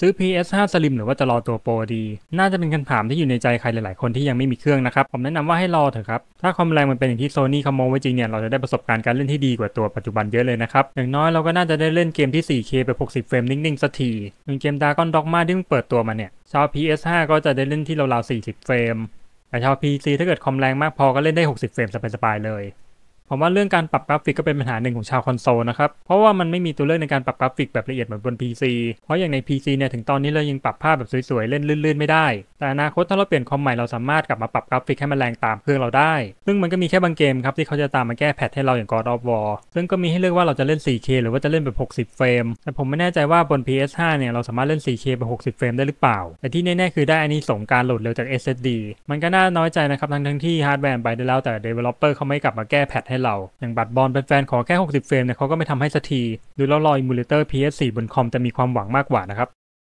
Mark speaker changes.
Speaker 1: ซื้อ PS5 Slim หรือว่าจะรอตัวโปรดี น่าจะเป็นคำถามที่อยู่ในใจใครหลายๆ คนที่ยังไม่มีเครื่องนะครับ ผมแนะนำว่าให้รอเถอะครับ ถ้าความแรงมันเป็นอย่างที่โซนี่ขโมงไว้จริงเนี่ย เราจะได้ประสบการณ์การเล่นที่ดีกว่าตัวปัจจุบันเยอะเลยนะครับ อย่างน้อยเราก็น่าจะได้เล่นเกมที่ 4K ไป 60 เฟรมนิ่งๆ สักทีอย่างเกม d r กอนด็อกมาที่เพิ่งเปิดตัวมาเนี่ย ชาว PS5 ก็จะได้เล่นที่ราวๆ40 เฟรม แต่ชาว PC ถ้าเกิดคอมแรงมากพอ ก็เล่นได้ 60 เฟรมสบายๆเลยผมว่าเรื่องการปรับกราฟิกก็เป็นปัญหาหนึ่งของชาวคอนโซลนะครับ เพราะว่ามันไม่มีตัวเลือกในการปรับกราฟิกแบบละเอียดเหมือนบน PC เพราะอย่างใน PC เนี่ยถึงตอนนี้เรายังปรับภาพแบบสวยๆเล่นลื่นๆ ไม่ได้ แต่อนาคตถ้าเราเปลี่ยนคอมใหม่เราสามารถกลับมาปรับกราฟิกให้มันแรงตามเครื่องเราได้ ซึ่งมันก็มีแค่บางเกมครับที่เขาจะตามมาแก้แพทให้เราอย่าง God of War ซึ่งก็มีให้เลือกว่าเราจะเล่น 4K หรือว่าจะเล่นแบบ 60 เฟรม แต่ผมไม่แน่ใจว่าบน PS5 เนี่ยเราสามารถเล่น 4K แบบ 60 เฟรมได้หรือเปล่า แต่ที่แน่ๆคือได้อันนี้ส่งการโหลดเร็วจาก SSD มันก็น่าน้อยใจนะครับทั้งๆที่ฮาร์ดแวร์ไปได้แล้วแต่ developer เขาไม่กลับมาแก้แพทให้เราอย่างบัตรบอลเป็นแฟนขอแค่ 60 เฟรมเนี่ยเขาก็ไม่ทำให้สักทีดูแล้วรออิมูเลเตอร์ PS4 บนคอมจะมีความหวังมากกว่านะครับ